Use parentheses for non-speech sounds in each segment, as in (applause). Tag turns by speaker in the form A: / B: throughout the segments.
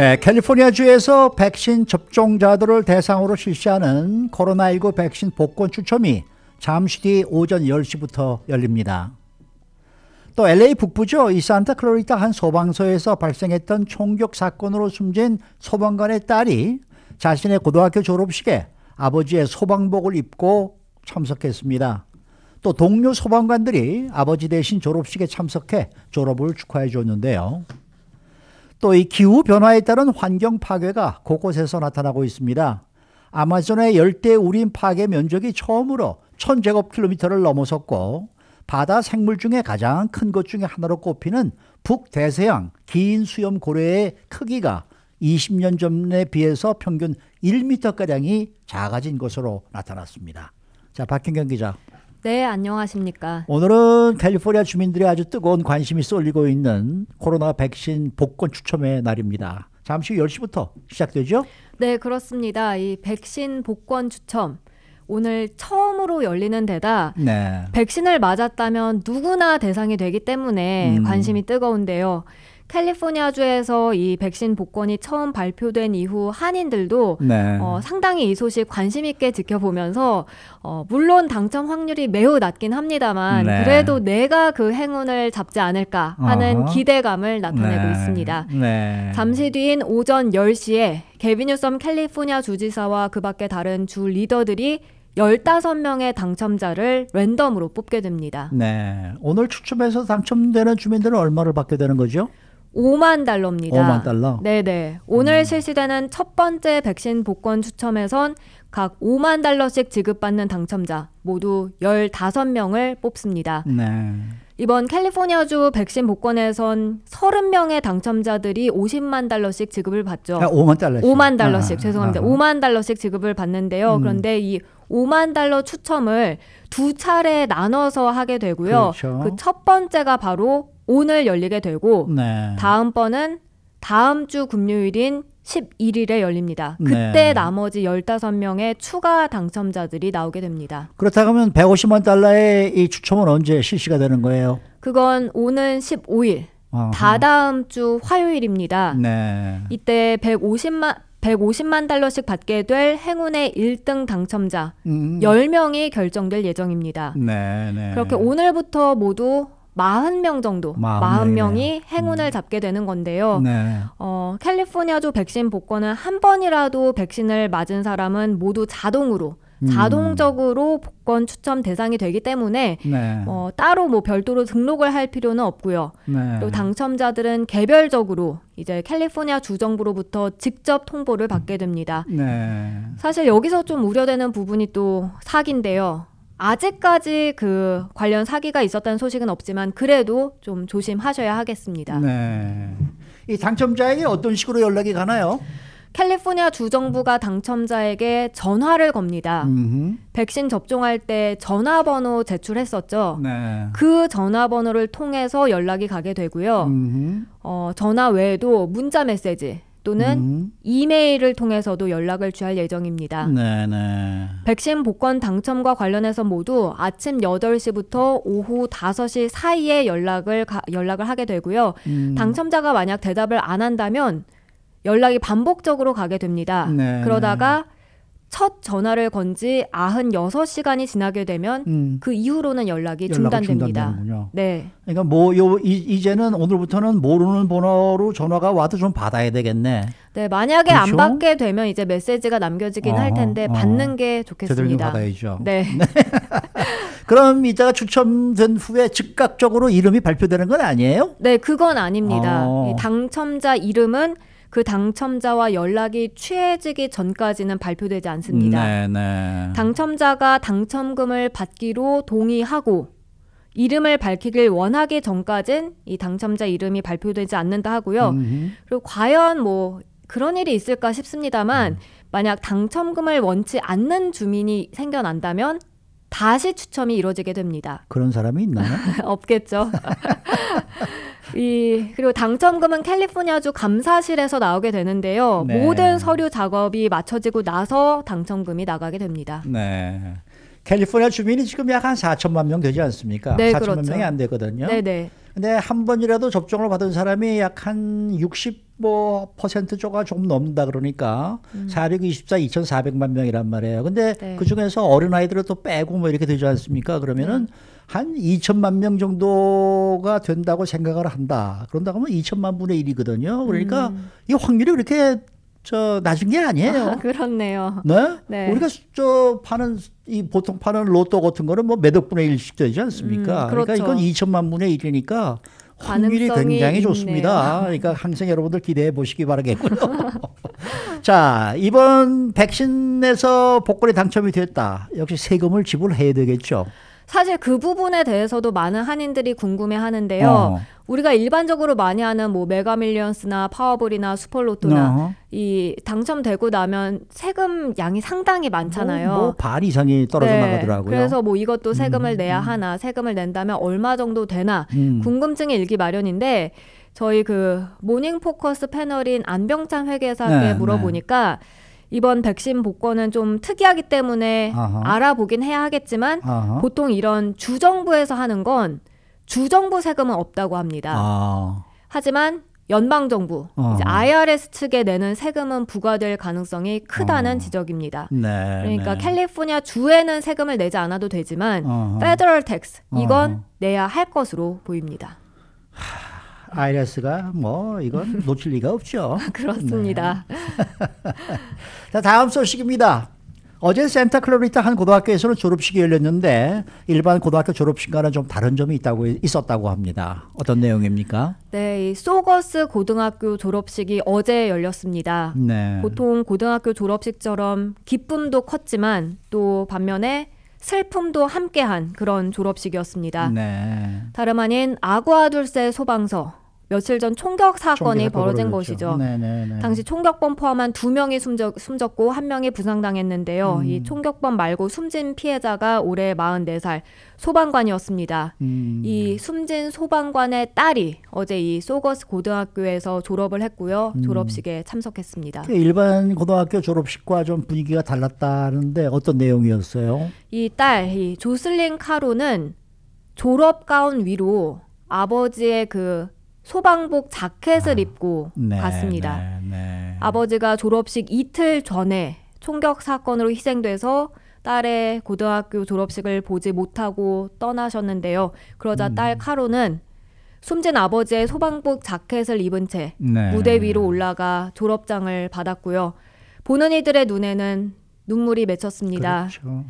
A: 네, 캘리포니아주에서 백신 접종자들을 대상으로 실시하는 코로나19 백신 복권 추첨이 잠시 뒤 오전 10시부터 열립니다. 또 LA 북부죠. 이 산타클로리타 한 소방서에서 발생했던 총격 사건으로 숨진 소방관의 딸이 자신의 고등학교 졸업식에 아버지의 소방복을 입고 참석했습니다. 또 동료 소방관들이 아버지 대신 졸업식에 참석해 졸업을 축하해 줬는데요. 또이 기후 변화에 따른 환경 파괴가 곳곳에서 나타나고 있습니다. 아마존의 열대 우림 파괴 면적이 처음으로 1000제곱킬로미터를 넘어섰고 바다 생물 중에 가장 큰 것 중에 하나로 꼽히는 북대서양 긴 수염 고래의 크기가 20년 전에 비해서 평균 1m가량이 작아진 것으로 나타났습니다. 자, 박현경 기자.
B: 네, 안녕하십니까.
A: 오늘은 캘리포니아 주민들이 아주 뜨거운 관심이 쏠리고 있는 코로나 백신 복권 추첨의 날입니다. 잠시 후 10시부터 시작되죠?
B: 네, 그렇습니다. 이 백신 복권 추첨. 오늘 처음으로 열리는 데다 네. 백신을 맞았다면 누구나 대상이 되기 때문에 음. 관심이 뜨거운데요. 캘리포니아주에서 이 백신 복권이 처음 발표된 이후 한인들도 네. 어, 상당히 이 소식 관심 있게 지켜보면서 어, 물론 당첨 확률이 매우 낮긴 합니다만 네. 그래도 내가 그 행운을 잡지 않을까 하는 어허. 기대감을 나타내고 네. 있습니다. 네. 잠시 뒤인 오전 10시에 개비 뉴섬 캘리포니아 주지사와 그 밖에 다른 주 리더들이 15명의 당첨자를 랜덤으로 뽑게 됩니다.
A: 네. 오늘 추첨해서 당첨되는 주민들은 얼마를 받게 되는 거죠?
B: 5만 달러입니다. 5만 달러? 네네. 오늘 음. 실시되는 첫 번째 백신 복권 추첨에선 각 5만 달러씩 지급받는 당첨자 모두 15명을 뽑습니다. 네. 이번 캘리포니아주 백신 복권에선 30명의 당첨자들이 50만 달러씩 지급을 받죠. 아, 5만 달러씩. 5만 달러씩 아, 죄송합니다. 아, 5만 아. 달러씩 지급을 받는데요. 음. 그런데 이 5만 달러 추첨을 두 차례 나눠서 하게 되고요. 그첫 그렇죠. 그 번째가 바로 오늘 열리게 되고 네. 다음 번은 다음 주 금요일인 11일에 열립니다. 네. 그때 네. 나머지 15명의 추가 당첨자들이 나오게 됩니다.
A: 그렇다면 150만 달러의 이 추첨은 언제 실시가 되는 거예요?
B: 그건 오는 15일 다다음 주 화요일입니다. 네. 이때 150만 150만 달러씩 받게 될 행운의 1등 당첨자 음. 10명이 결정될 예정입니다.
A: 네, 네. 그렇게
B: 오늘부터 모두 마흔 명 40명 정도, 마흔 명이 행운을 음. 잡게 되는 건데요. 네. 어, 캘리포니아주 백신 복권은 한 번이라도 백신을 맞은 사람은 모두 자동으로 음. 자동적으로 복권 추첨 대상이 되기 때문에 네. 어, 따로 뭐 별도로 등록을 할 필요는 없고요. 네. 또 당첨자들은 개별적으로 이제 캘리포니아 주 정부로부터 직접 통보를 받게 됩니다.
A: 네.
B: 사실 여기서 좀 우려되는 부분이 또 사기인데요. 아직까지 그 관련 사기가 있었다는 소식은 없지만 그래도 좀 조심하셔야 하겠습니다.
A: 네. 이
B: 당첨자에게 어떤 식으로 연락이 가나요? 캘리포니아 주 정부가 당첨자에게 전화를 겁니다. 음흠. 백신 접종할 때 전화번호 제출했었죠. 네. 그 전화번호를 통해서 연락이 가게 되고요. 어, 전화 외에도 문자 메시지, 또는 음. 이메일을 통해서도 연락을 취할 예정입니다.
A: 네네.
B: 백신 복권 당첨과 관련해서 모두 아침 8시부터 오후 5시 사이에 연락을 가, 연락을 하게 되고요. 음. 당첨자가 만약 대답을 안 한다면 연락이 반복적으로 가게 됩니다. 네네. 그러다가 첫 전화를 건지 96시간이 지나게 되면 음. 그 이후로는 연락이 중단됩니다. 네.
A: 그러니까 뭐요 이제는 오늘부터는 모르는 번호로 전화가 와도 좀 받아야 되겠네.
B: 네, 만약에 그렇안 받게 되면 이제 메시지가 남겨지긴 어할 어, 텐데 어 받는 게 좋겠습니다. 받아야죠. 네. (laughs) 네.
A: 그럼 이따가 추첨된 후에 즉각적으로 이름이 발표되는 건 아니에요?
B: 네, 그건 아닙니다. 어. 당첨자 이름은 그 당첨자와 연락이 취해지기 전까지는 발표되지 않습니다.
A: 네네. 네.
B: 당첨자가 당첨금을 받기로 동의하고 이름을 밝히길 원하기 전까진 이 당첨자 이름이 발표되지 않는다 하고요. 음흠. 그리고 과연 뭐 그런 일이 있을까 싶습니다만 음. 만약 당첨금을 원치 않는 주민이 생겨난다면 다시 추첨이 이루어지게 됩니다.
A: 그런 사람이 있나요? (laughs)
B: 없겠죠. (laughs) 이 그리고 당첨금은 캘리포니아주 감사실에서 나오게 되는데요. 네. 모든 서류 작업이 마쳐지고 나서 당첨금이 나가게 됩니다.
A: 네. 캘리포니아 주민이 지금 약 한 4천만 명 되지 않습니까? 네, 4천만 그렇죠. 명이 안 되거든요. 네, 네. 근데 한 번이라도 접종을 받은 사람이 약한60 뭐 퍼센트조가 좀 넘는다 그러니까 음. 424 2,400만 명이란 말이에요. 근데 네. 그 중에서 어린 아이들을 또 빼고 뭐 이렇게 되지 않습니까? 그러면은 네. 한 2천만 명 정도가 된다고 생각을 한다. 그런다 그러면 2천만 분의 1이거든요. 그러니까 음. 이 확률이 그렇게 저 낮은 게 아니에요. 아, 그렇네요. 네? 네? 우리가 저 파는 이 보통 파는 로또 같은 거는 뭐 몇억 분의 일씩 되지 않습니까? 음, 그러니까 그렇죠. 그러니까 이건 2천만 분의 1이니까 확률이 굉장히 좋습니다. 그러니까 항상 (laughs) 여러분들 기대해 보시기 바라겠고요. (laughs) 자, 이번 백신에서 복권에 당첨이 됐다. 역시 세금을 지불해야 되겠죠.
B: 사실 그 부분에 대해서도 많은 한인들이 궁금해 하는데요. 어. 우리가 일반적으로 많이 하는 뭐 메가밀리언스나 파워볼이나 슈퍼로또나 어. 이 당첨되고 나면 세금 양이 상당히 뭐, 많잖아요. 뭐,
A: 반 이상이 떨어져 네. 나가더라고요. 그래서 뭐
B: 이것도 세금을 음, 내야 음. 하나, 세금을 낸다면 얼마 정도 되나 음. 궁금증이 일기 마련인데 저희 그 모닝 포커스 패널인 안병찬 회계사께 네, 네. 물어보니까 네. 이번 백신 복권은 좀 특이하기 때문에 아하. 알아보긴 해야 하겠지만 아하. 보통 이런 주정부에서 하는 건 주정부 세금은 없다고 합니다.
A: 아.
B: 하지만 연방 정부 어. 이제 IRS 측에 내는 세금은 부과될 가능성이 크다는 어. 지적입니다.
A: 네, 그러니까 네.
B: 캘리포니아 주에는 세금을 내지 않아도 되지만 페더럴 텍스 이건 내야 할 것으로 보입니다.
A: 하... IRS가 뭐 이건 (laughs) 놓칠 리가 없죠. (laughs) 그렇습니다. 네. (laughs) 자 다음 소식입니다. 어제 센타클로리타 한 고등학교에서는 졸업식이 열렸는데 일반 고등학교 졸업식과는 좀 다른 점이 있다고 있었다고 합니다. 어떤 내용입니까?
B: 네, 소거스 고등학교 졸업식이 어제 열렸습니다.
A: 네. 보통
B: 고등학교 졸업식처럼 기쁨도 컸지만 또 반면에 슬픔도 함께한 그런 졸업식이었습니다. 네. 다름 아닌 아구아둘세 소방서 며칠 전 총격 사건이 벌어진 것이죠. 네네네. 당시 총격범 포함한 두 명이 숨적, 숨졌고 한 명이 부상당했는데요. 음. 이 총격범 말고 숨진 피해자가 올해 44살 소방관이었습니다. 음. 이 숨진 소방관의 딸이 어제 이 소거스 고등학교에서 졸업을 했고요. 음. 졸업식에 참석했습니다.
A: 일반 고등학교 졸업식과 좀 분위기가 달랐다는데 어떤 내용이었어요?
B: 이 딸, 이 조슬린 카로는 졸업 가운 위로 아버지의 그 소방복 자켓을 아, 입고 네, 갔습니다. 네, 네. 아버지가 졸업식 이틀 전에 총격 사건으로 희생돼서 딸의 고등학교 졸업식을 보지 못하고 떠나셨는데요. 그러자 음. 딸 카로는 숨진 아버지의 소방복 자켓을 입은 채
A: 네. 무대
B: 위로 올라가 졸업장을 받았고요. 보는 이들의 눈에는 눈물이 맺혔습니다. 그렇죠.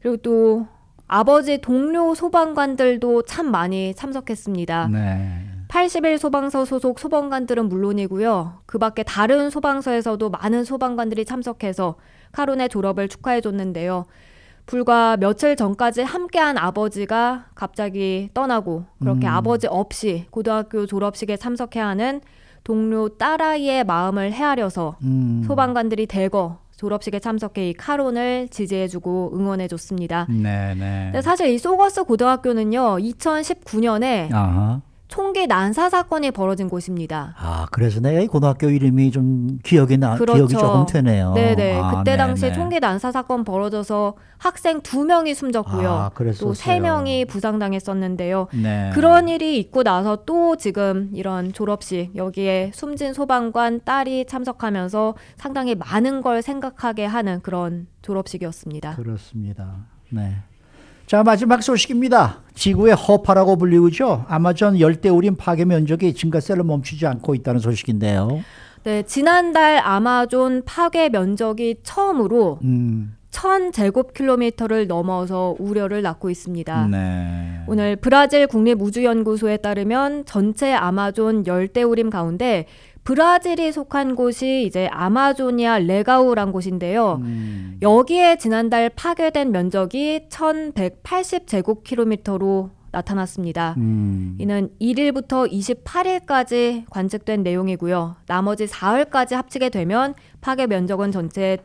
B: 그리고 또 아버지 동료 소방관들도 참 많이 참석했습니다. 네. 80일 소방서 소속 소방관들은 물론이고요. 그 밖에 다른 소방서에서도 많은 소방관들이 참석해서 카론의 졸업을 축하해 줬는데요. 불과 며칠 전까지 함께한 아버지가 갑자기 떠나고 그렇게 음. 아버지 없이 고등학교 졸업식에 참석해야 하는 동료 딸아이의 마음을 헤아려서 음. 소방관들이 대거 졸업식에 참석해 이 카론을 지지해주고 응원해줬습니다.
A: 네네. 네.
B: 사실 이 소거스 고등학교는요, 2019년에 아하. 총기 난사 사건이 벌어진 곳입니다. 아,
A: 그래서 내가 이 고등학교 이름이 좀 기억이 나 그렇죠. 기억이 조금 되네요. 네네. 아, 그때 네네. 당시에 네. 총계
B: 난사 사건 벌어져서 학생 두 명이 숨졌고요. 아, 또세 명이 부상당했었는데요.
A: 네. 그런
B: 일이 있고 나서 또 지금 이런 졸업식 여기에 숨진 소방관 딸이 참석하면서 상당히 많은 걸 생각하게 하는 그런 졸업식이었습니다.
A: 그렇습니다. 네. 자, 마지막 소식입니다. 지구의 허파라고 불리우죠. 아마존 열대우림 파괴 면적이 증가세를 멈추지 않고 있다는 소식인데요.
B: 네, 지난달 아마존 파괴 면적이 처음으로 음. 1000제곱킬로미터를 넘어서 우려를 낳고 있습니다. 네. 오늘 브라질 국립우주연구소에 따르면 전체 아마존 열대우림 가운데 브라질이 속한 곳이 이제 아마조니아 레가우란 곳인데요. 음. 여기에 지난달 파괴된 면적이 1180제곱킬로미터로 나타났습니다. 음. 이는 1일부터 28일까지 관측된 내용이고요. 나머지 4월까지 합치게 되면 파괴 면적은 전체 1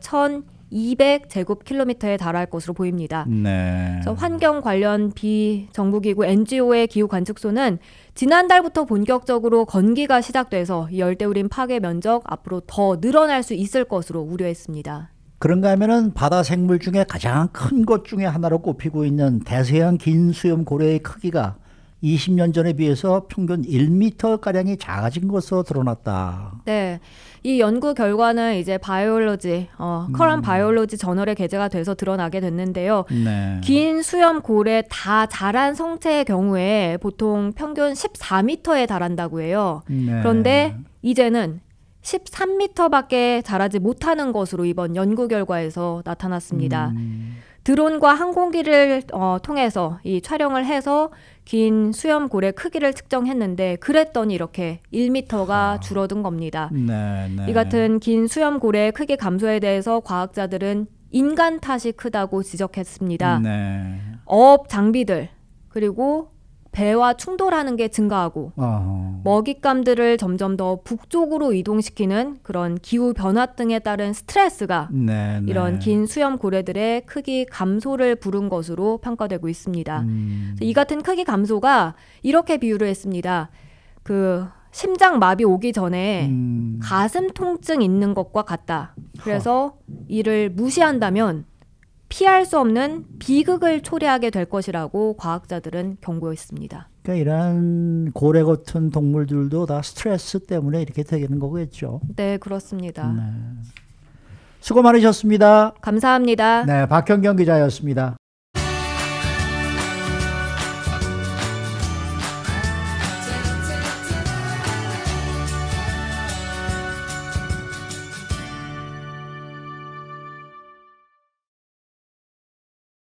B: 200제곱킬로미터에 달할 것으로 보입니다.
A: 네. 그래서
B: 환경 관련 비정부기구 NGO의 기후 관측소는 지난달부터 본격적으로 건기가 시작돼서 열대우림 파괴 면적 앞으로 더 늘어날 수 있을 것으로 우려했습니다.
A: 그런가 하면은 바다 생물 중에 가장 큰 것 중에 하나로 꼽히고 있는 대서양 긴 수염 고래의 크기가 20년 전에 비해서 평균 1미터 가량이 작아진 것으로 드러났다.
B: 네. 이 연구 결과는 이제 바이올로지, 어, 커런 음. 바이올로지 저널에 게재가 돼서 드러나게 됐는데요. 네. 긴 수염 고래 다 자란 성체의 경우에 보통 평균 14미터에 달한다고 해요. 네. 그런데 이제는 13미터밖에 자라지 못하는 것으로 이번 연구 결과에서 나타났습니다. 음. 드론과 항공기를 어, 통해서 이 촬영을 해서 긴 수염 고래 크기를 측정했는데 그랬더니 이렇게 1 m 가 아. 줄어든 겁니다.
A: 네, 네. 이 같은
B: 긴 수염 고의 크기 감소에 대해서 과학자들은 인간 탓이 크다고 지적했습니다. 네. 어업 장비들 그리고 배와 충돌하는 게 증가하고
A: 아
B: 먹잇감들을 점점 더 북쪽으로 이동시키는 그런 기후 변화 등에 따른 스트레스가
A: 네네. 네. 이런
B: 긴 수염 고래들의 크기 감소를 부른 것으로 평가되고 있습니다. 음. 이 같은 크기 감소가 이렇게 비유를 했습니다. 그 심장 마비 오기 전에 음. 가슴 통증 있는 것과 같다. 그래서 허. 이를 무시한다면 피할 수 없는 비극을 초래하게 될 것이라고 과학자들은 경고했습니다.
A: 그러니까 이러 고래 같은 동물들도 다 스트레스 때문에 이렇게 되는 거겠죠.
B: 네, 그렇습니다. 네.
A: 수고 많으셨습니다. 감사합니다. 네, 박현경 기자였습니다.